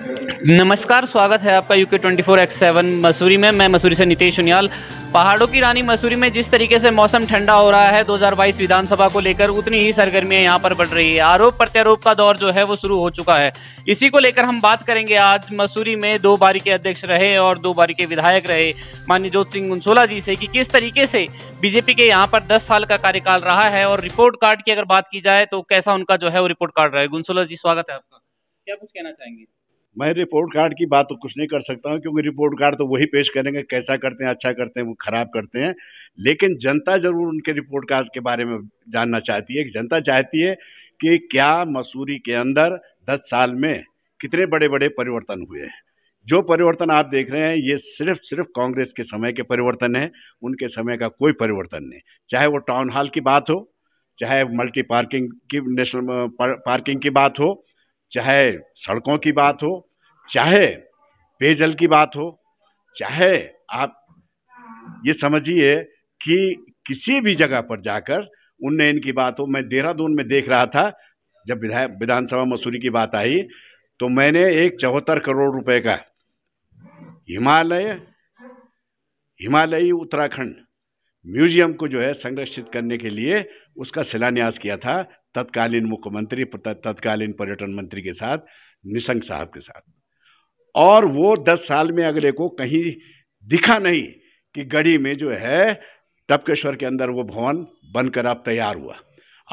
नमस्कार स्वागत है आपका यूके 24 एक्स सेवन मसूरी में मैं मसूरी से नीतीश उनियाल पहाड़ों की रानी मसूरी में जिस तरीके से मौसम ठंडा हो रहा है 2022 विधानसभा को लेकर उतनी ही सरगर्मियां यहां पर बढ़ रही है आरोप प्रत्यारोप का दौर जो है वो शुरू हो चुका है इसी को लेकर हम बात करेंगे आज मसूरी में दो बारी के अध्यक्ष रहे और दो बारी के विधायक रहे माननीय जोत सिंह गुंसोला जी से कि किस तरीके से बीजेपी के यहाँ पर दस साल का कार्यकाल रहा है और रिपोर्ट कार्ड की अगर बात की जाए तो कैसा उनका जो है वो रिपोर्ट कार्ड रहा है गुंसोला जी स्वागत है आपका क्या कुछ कहना चाहेंगे मैं रिपोर्ट कार्ड की बात तो कुछ नहीं कर सकता हूँ क्योंकि रिपोर्ट कार्ड तो वही पेश करेंगे कैसा करते हैं अच्छा करते हैं वो खराब करते हैं लेकिन जनता ज़रूर उनके रिपोर्ट कार्ड के बारे में जानना चाहती है जनता चाहती है कि क्या मसूरी के अंदर दस साल में कितने बड़े बड़े परिवर्तन हुए हैं जो परिवर्तन आप देख रहे हैं ये सिर्फ सिर्फ कांग्रेस के समय के परिवर्तन है उनके समय का कोई परिवर्तन नहीं चाहे वो टाउन हॉल की बात हो चाहे मल्टी पार्किंग की नेशनल पार्किंग uh, की बात हो चाहे सड़कों की बात हो चाहे पेयजल की बात हो चाहे आप ये समझिए कि किसी भी जगह पर जाकर उन्नयन की बात हो मैं देहरादून में देख रहा था जब विधायक विधानसभा मसूरी की बात आई तो मैंने एक चौहत्तर करोड़ रुपए का हिमालय हिमालयी उत्तराखंड म्यूजियम को जो है संरक्षित करने के लिए उसका शिलान्यास किया था तत्कालीन मुख्यमंत्री तत्कालीन पर्यटन मंत्री के साथ निशंक साहब के साथ और वो दस साल में अगले को कहीं दिखा नहीं कि गढ़ी में जो है टपकेश्वर के अंदर वो भवन बनकर अब तैयार हुआ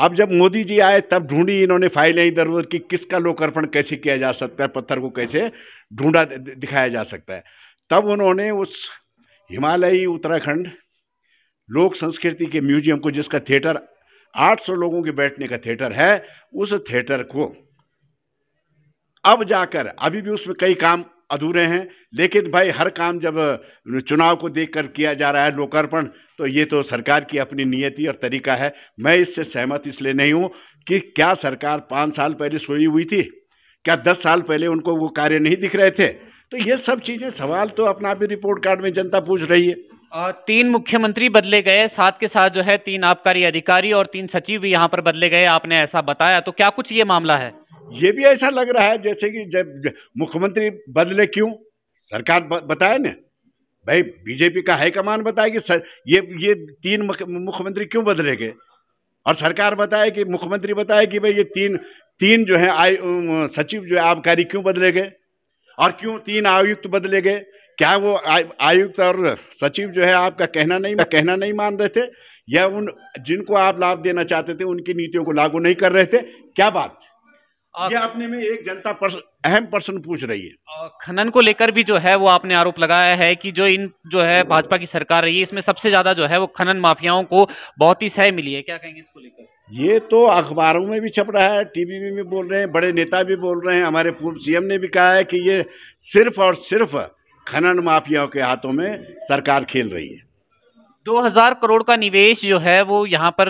अब जब मोदी जी आए तब ढूंढी इन्होंने फाइलें इधर उधर कि किसका लोकार्पण कैसे किया जा सकता है पत्थर को कैसे ढूंढा दिखाया जा सकता है तब उन्होंने उस हिमालयी उत्तराखंड लोक संस्कृति के म्यूजियम को जिसका थिएटर 800 लोगों के बैठने का थिएटर है उस थिएटर को अब जाकर अभी भी उसमें कई काम अधूरे हैं लेकिन भाई हर काम जब चुनाव को देखकर किया जा रहा है लोकार्पण तो ये तो सरकार की अपनी नियति और तरीका है मैं इससे सहमत इसलिए नहीं हूँ कि क्या सरकार पाँच साल पहले सोई हुई थी क्या दस साल पहले उनको वो कार्य नहीं दिख रहे थे तो ये सब चीज़ें सवाल तो अपना भी रिपोर्ट कार्ड में जनता पूछ रही है तीन मुख्यमंत्री बदले गए साथ के साथ जो है तीन आबकारी अधिकारी और तीन सचिव भी यहाँ पर बदले गए आपने ऐसा बताया तो क्या कुछ ये मामला है ये भी ऐसा लग रहा है जैसे कि जब मुख्यमंत्री बदले क्यों सरकार बताए ना भाई बीजेपी का हाईकमान बताए कि सर ये ये तीन मुख्यमंत्री क्यों बदले गए और सरकार बताए कि मुख्यमंत्री बताए कि भाई ये तीन तीन जो है सचिव जो है आबकारी क्यों बदले गए और क्यों तीन आयुक्त बदले गए क्या वो आयुक्त और सचिव जो है आपका कहना नहीं कहना नहीं मान रहे थे या उन जिनको आप लाभ देना चाहते थे उनकी नीतियों को लागू नहीं कर रहे थे क्या बात ये आपने में एक जनता अहम प्रश्न पूछ रही है खनन को लेकर भी जो है वो आपने आरोप लगाया है कि जो इन जो है भाजपा की सरकार रही है इसमें सबसे ज्यादा जो है वो खनन माफियाओं को बहुत ही सह मिली है क्या कहेंगे इसको लेकर ये तो अखबारों में भी छप रहा है टीवी में भी बोल रहे हैं बड़े नेता भी बोल रहे हैं हमारे पूर्व सीएम ने भी कहा है कि ये सिर्फ और सिर्फ खनन माफियाओं के हाथों में सरकार खेल रही है 2000 करोड़ का निवेश जो है वो यहाँ पर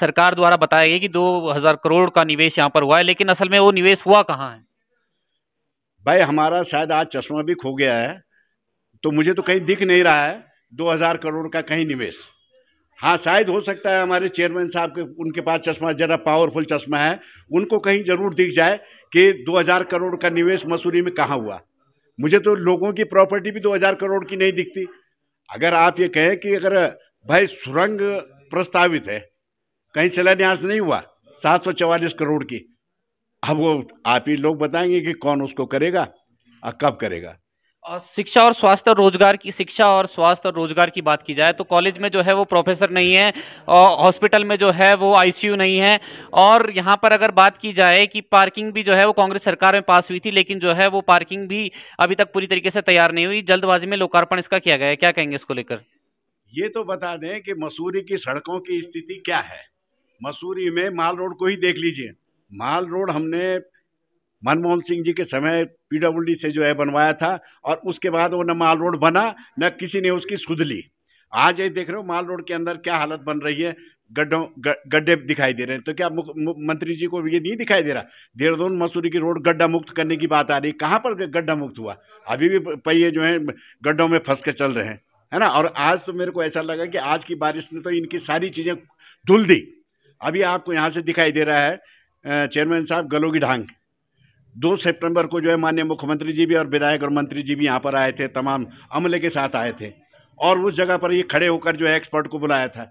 सरकार द्वारा बताया गया कि 2000 करोड़ का निवेश यहाँ पर हुआ है लेकिन असल में वो निवेश हुआ कहाँ है भाई हमारा शायद आज चश्मा भी खो गया है तो मुझे तो कहीं दिख नहीं रहा है 2000 करोड़ का कहीं निवेश हाँ शायद हो सकता है हमारे चेयरमैन साहब के उनके पास चश्मा जरा पावरफुल चश्मा है उनको कहीं जरूर दिख जाए कि दो करोड़ का निवेश मसूरी में कहाँ हुआ मुझे तो लोगों की प्रॉपर्टी भी 2000 करोड़ की नहीं दिखती अगर आप ये कहें कि अगर भाई सुरंग प्रस्तावित है कहीं शिलान्यास नहीं हुआ चवालीस करोड़ की अब वो आप ही लोग बताएंगे कि कौन उसको करेगा और कब करेगा शिक्षा और स्वास्थ्य और रोजगार की शिक्षा और स्वास्थ्य और रोजगार की बात की जाए तो कॉलेज में जो है वो प्रोफेसर नहीं है और हॉस्पिटल में जो है वो आईसीयू नहीं है और यहाँ पर अगर बात की जाए कि पार्किंग भी जो है वो कांग्रेस सरकार में पास हुई थी लेकिन जो है वो पार्किंग भी अभी तक पूरी तरीके से तैयार नहीं हुई जल्दबाजी में लोकार्पण इसका किया गया है क्या कहेंगे इसको लेकर ये तो बता दें कि मसूरी की सड़कों की स्थिति क्या है मसूरी में माल रोड को ही देख लीजिए माल रोड हमने मनमोहन सिंह जी के समय पीडब्ल्यूडी से जो है बनवाया था और उसके बाद वो न माल रोड बना न किसी ने उसकी सुध ली आज ये देख रहे हो माल रोड के अंदर क्या हालत बन रही है गड्ढों गड्ढे दिखाई दे रहे हैं तो क्या मुख, मंत्री जी को ये नहीं दिखाई दे रहा देहरादून मसूरी की रोड गड्ढा मुक्त करने की बात आ रही कहाँ पर गड्ढा मुक्त हुआ अभी भी पहिए जो है गड्ढों में फंस के चल रहे हैं है ना और आज तो मेरे को ऐसा लगा कि आज की बारिश ने तो इनकी सारी चीज़ें धुल दी अभी आपको यहाँ से दिखाई दे रहा है चेयरमैन साहब गलोगी ढांग दो सितंबर को जो है माननीय मुख्यमंत्री जी भी और विधायक और मंत्री जी भी यहाँ पर आए थे तमाम अमले के साथ आए थे और उस जगह पर ये खड़े होकर जो है एक्सपर्ट को बुलाया था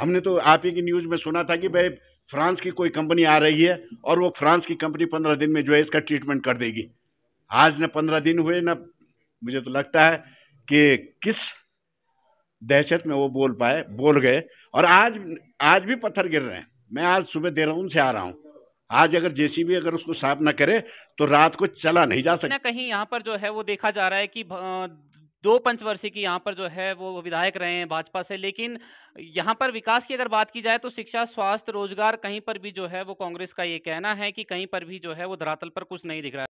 हमने तो आप ही की न्यूज़ में सुना था कि भाई फ्रांस की कोई कंपनी आ रही है और वो फ्रांस की कंपनी पंद्रह दिन में जो है इसका ट्रीटमेंट कर देगी आज न पंद्रह दिन हुए न मुझे तो लगता है कि किस दहशत में वो बोल पाए बोल गए और आज आज भी पत्थर गिर रहे हैं मैं आज सुबह देहरादून से आ रहा हूँ आज अगर जेसीबी अगर उसको साफ ना करे तो रात को चला नहीं जा सकता कहीं यहाँ पर जो है वो देखा जा रहा है कि दो पंचवर्षीय की यहाँ पर जो है वो विधायक रहे हैं भाजपा से लेकिन यहाँ पर विकास की अगर बात की जाए तो शिक्षा स्वास्थ्य रोजगार कहीं पर भी जो है वो कांग्रेस का ये कहना है कि कहीं पर भी जो है वो धरातल पर कुछ नहीं दिख रहा है